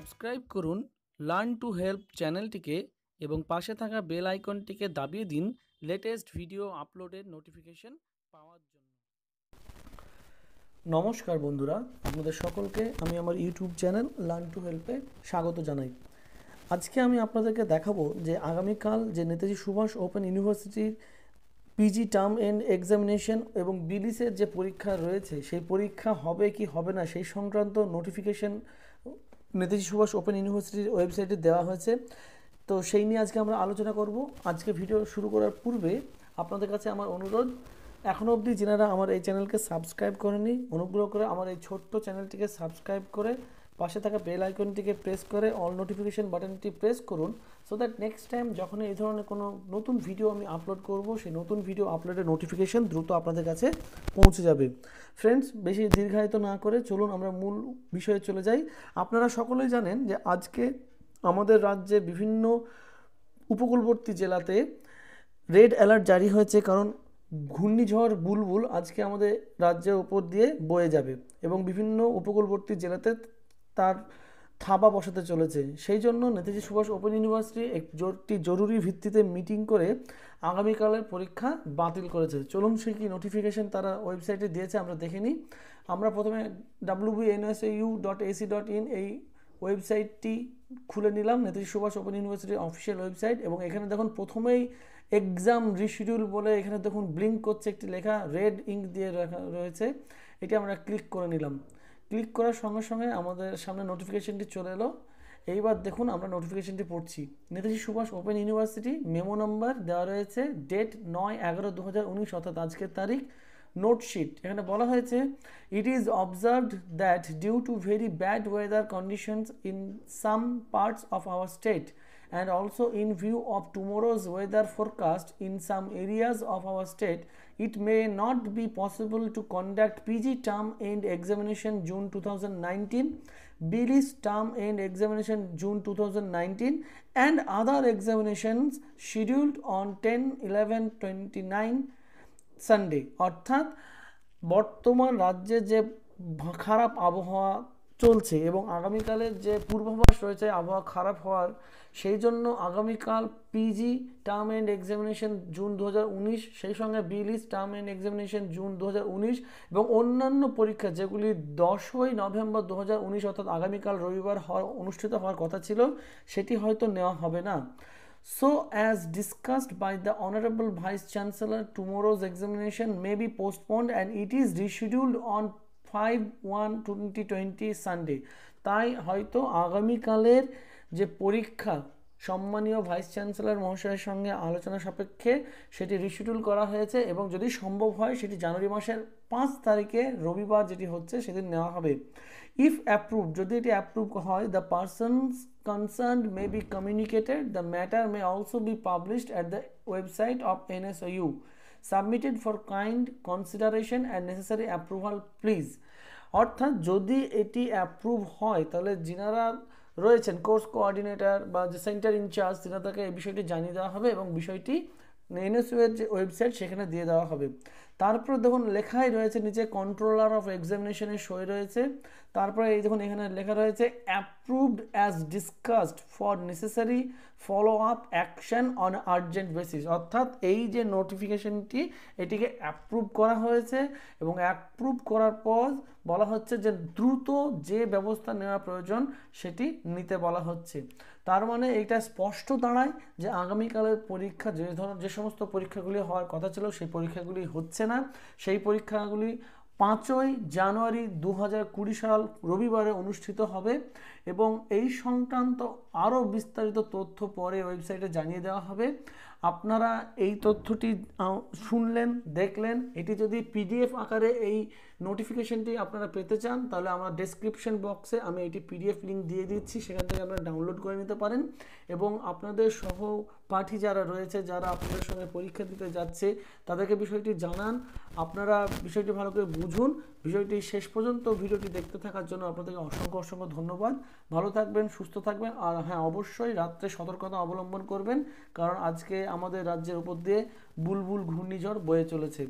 subscribe করুন learn to help চ্যানেলটিকে এবং পাশে থাকা বেল আইকনটিকে দাবিয়ে দিন লেটেস্ট ভিডিও আপলোডের নোটিফিকেশন পাওয়ার জন্য নমস্কার বন্ধুরা আপনাদের সকলকে আমি আমার ইউটিউব চ্যানেল লার্ন টু হেল্পে স্বাগত জানাই আজকে আমি আপনাদেরকে দেখাবো যে আগামীকাল যে নেতাজি সুভাষ ওপেন ইউনিভার্সিটির পিজি টার্ম এন্ড এক্সামিনেশন এবং বিলিসের যে পরীক্ষা রয়েছে সেই পরীক্ষা হবে কি হবে না সেই সংক্রান্ত নোটিফিকেশন নেতাজি সুভাষ ওপেন ইউনিভার্সিটির ওয়েবসাইটে দেওয়া হয়েছে তো সেই নিয়ে আজকে আমরা আলোচনা করব আজকে ভিডিও শুরু করার পূর্বে আপনাদের কাছে আমার অনুরোধ এখনও অবধি যেনারা আমার এই চ্যানেলকে সাবস্ক্রাইব করেনি অনুগ্রহ করে আমার এই ছোট্ট চ্যানেলটিকে সাবস্ক্রাইব করে পাশে থাকা বেল আইকনটিকে প্রেস করে অল নোটিফিকেশান বাটনটি প্রেস করুন সো দ্যাট নেক্সট টাইম যখন এই ধরনের কোনো নতুন ভিডিও আমি আপলোড করব সেই নতুন ভিডিও আপলোডের নোটিফিকেশান দ্রুত আপনাদের কাছে পৌঁছে যাবে ফ্রেন্ডস বেশি দীর্ঘায়িত না করে চলুন আমরা মূল বিষয়ে চলে যাই আপনারা সকলেই জানেন যে আজকে আমাদের রাজ্যে বিভিন্ন উপকূলবর্তী জেলাতে রেড অ্যালার্ট জারি হয়েছে কারণ ঘূর্ণিঝড় বুলবুল আজকে আমাদের রাজ্যের ওপর দিয়ে বয়ে যাবে এবং বিভিন্ন উপকূলবর্তী জেলাতে তার থাবা বসাতে চলেছে সেই জন্য নেতাজি সুভাষ ওপেন ইউনিভার্সিটি একটি জরুরি ভিত্তিতে মিটিং করে আগামীকালের পরীক্ষা বাতিল করেছে চলুন সে কি নোটিফিকেশন তারা ওয়েবসাইটে দিয়েছে আমরা দেখে নিই আমরা প্রথমে WBNSU dot AC dot in এই ওয়েবসাইটটি খুলে নিলাম নেতাজি সুভাষ ওপেন ইউনিভার্সিটির অফিসিয়াল ওয়েবসাইট এবং এখানে দেখুন প্রথমেই এক্সাম রিশিডিউল বলে এখানে দেখুন ব্লিঙ্ক করছে একটি লেখা রেড ইঙ্ক দিয়ে রাখা রয়েছে এটি আমরা ক্লিক করে নিলাম ক্লিক করার সঙ্গে সঙ্গে আমাদের সামনে নোটিফিকেশনটি চলে এলো এইবার দেখুন আমরা নোটিফিকেশনটি পড়ছি Netaji Subhas open university memo number দেওয়া রয়েছে ডেট নয় এগারো দু হাজার উনিশ অর্থাৎ আজকের তারিখ নোটশিট এখানে বলা হয়েছে it is observed that due to very bad weather conditions in some parts of our state and also in view of tomorrow's weather forecast in some areas of our state it may not be possible to conduct PG term end examination June 2019, BLIS term end examination June 2019 and other examinations scheduled on 10, 11, 29 Sunday অর্থাৎ বর্তমান রাজ্যে যে খারাপ আবহাওয়া চলছে এবং আগামীকালের যে পূর্বাভাস রয়েছে আবহাওয়া খারাপ হওয়ার সেই জন্য আগামীকাল PG term end examination June দু সেই সঙ্গে বিলিস টার্ম অ্যান্ড এক্সামিনেশন জুন দু এবং অন্যান্য পরীক্ষা যেগুলি দশই নভেম্বর দু অর্থাৎ আগামীকাল রবিবার হওয়ার অনুষ্ঠিত হওয়ার কথা ছিল সেটি হয়তো নেওয়া হবে না so as discussed by the honourable vice chancellor tomorrow's examination may be postponed and it is rescheduled on five one twenty twenty Sunday তাই হয়তো আগামীকালের যে পরীক্ষা সম্মানীয় ভাইস চ্যান্সেলর মহাশয়ের সঙ্গে আলোচনা সাপেক্ষে সেটি রিশিডিউল করা হয়েছে এবং যদি সম্ভব হয় সেটি জানুয়ারি মাসের পাঁচ তারিখে রবিবার যেটি হচ্ছে সেদিন নেওয়া হবে ইফ অ্যাপ্রুভ যদি এটি অ্যাপ্রুভ হয় the person concerned may be communicated the matter may also be published at the website of NSU submitted for kind consideration and necessary approval please অর্থাৎ যদি এটি অ্যাপ্রুভ হয় তাহলে যিনারা রয়েছেন কোর্স কোঅর্ডিনেটর বা যে সেন্টার ইনচার্জ তাকে এই বিষয়টি জানিয়ে দেওয়া হবে এবং বিষয়টি এনএসইউ এর যে ওয়েবসাইট সেখানে দিয়ে দেওয়া হবে তারপর দেখুন লেখাই রয়েছে নিচে কন্ট্রোলার অফ এক্সামিনেশনে সই রয়েছে তারপরে এই দেখুন এখানে লেখা রয়েছে approved as discussed for necessary follow up action on urgent basis অর্থাৎ এই যে নোটিফিকেশনটি এটিকে অ্যাপ্রুভ করা হয়েছে এবং অ্যাপ্রুভ করার পর বলা হচ্ছে যে দ্রুত যে ব্যবস্থা নেওয়া প্রয়োজন সেটি নিতে বলা হচ্ছে তার মানে এটা স্পষ্ট দাঁড়ায় যে আগামীকালের পরীক্ষা যে ধরনের যে সমস্ত পরীক্ষাগুলি হওয়ার কথা ছিল সেই পরীক্ষাগুলি হচ্ছে না সেই পরীক্ষাগুলি পাঁচই জানুয়ারি দু সাল রবিবারে অনুষ্ঠিত হবে এবং এই সংক্রান্ত আরও বিস্তারিত তথ্য পরে ওয়েবসাইটে জানিয়ে দেওয়া হবে আপনারা এই তথ্যটি শুনলেন দেখলেন এটি যদি পিডিএফ আকারে এই নোটিফিকেশনটি আপনারা পেতে চান তাহলে আমার ডেসক্রিপশন বক্সে আমি এটি পিডিএফ লিঙ্ক দিয়ে দিচ্ছি সেখান থেকে আপনারা ডাউনলোড করে নিতে পারেন এবং আপনাদের সহপাঠী যারা রয়েছে যারা আপনাদের সঙ্গে পরীক্ষা দিতে যাচ্ছে তাদেরকে বিষয়টি জানান আপনারা বিষয়টি ভালো করে বুঝুন বিষয়টি শেষ পর্যন্ত ভিডিওটি দেখতে থাকার জন্য আপনাদেরকে অসংখ্য অসংখ্য ধন্যবাদ ভালো থাকবেন সুস্থ থাকবেন আর হ্যাঁ অবশ্যই রাত্রে সতর্কতা অবলম্বন করবেন কারণ আজকে আমাদের রাজ্যের উপর দিয়ে বুলবুল ঘূর্ণিঝড় বয়ে চলেছে